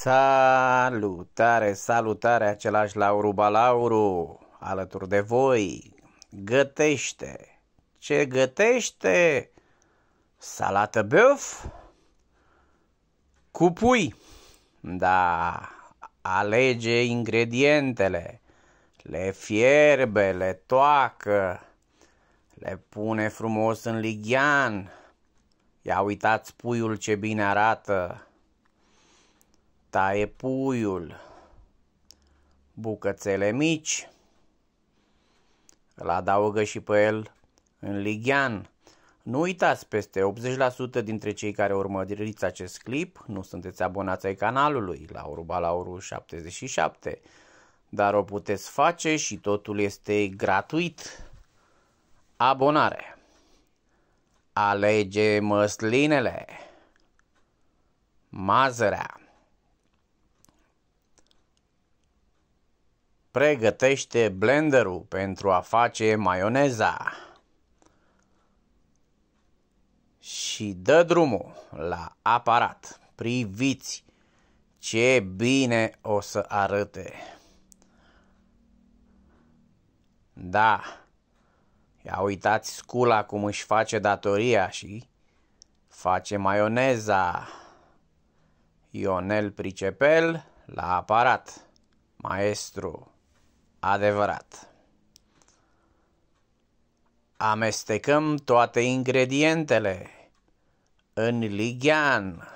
Salutare, salutare, același Lauru Balauru, alături de voi. Gătește. Ce gătește? Salată băuf? Cu pui. Da, alege ingredientele, le fierbe, le toacă, le pune frumos în lighean. Ia uitați puiul ce bine arată taie puiul, bucățele mici, îl adaugă și pe el în lighean. Nu uitați, peste 80% dintre cei care urmăriți acest clip nu sunteți abonați ai canalului, la Balauru 77, dar o puteți face și totul este gratuit. Abonare Alege măslinele Mazărea pregătește blenderul pentru a face maioneza. Și dă drumul la aparat. Priviți ce bine o să arate. Da, ia uitați scula cum își face datoria și face maioneza. Ionel Pricepel la aparat. Maestru adevărat. Amestecăm toate ingredientele. În lighean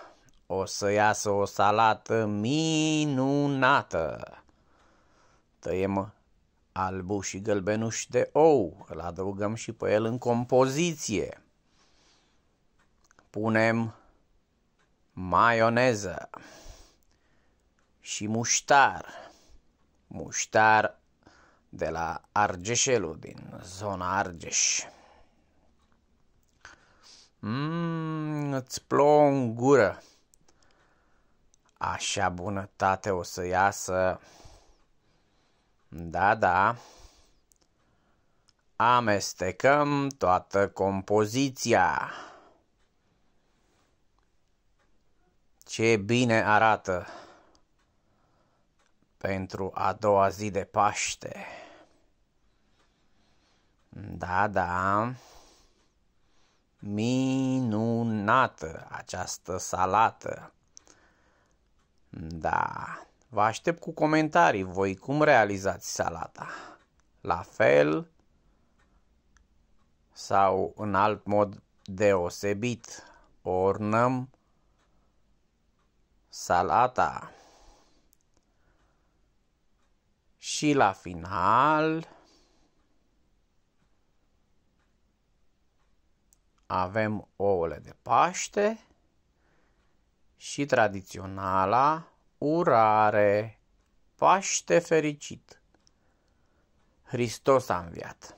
o să iasă o salată minunată. Tăiem albu și gălbenuș de ou, îl adăugăm și pe el în compoziție. Punem maioneză și muștar. Muștar de la Argeșelu, din zona Argeș. Mmm, îți plouă în gură. Așa bunătate o să iasă. Da, da. Amestecăm toată compoziția. Ce bine arată pentru a doua zi de Paște. Da, da. Minunată această salată. Da. Vă aștept cu comentarii. Voi cum realizați salata? La fel sau în alt mod deosebit ornăm salata. Și la final avem ouăle de Paște și tradiționala urare. Paște fericit! Hristos a înviat!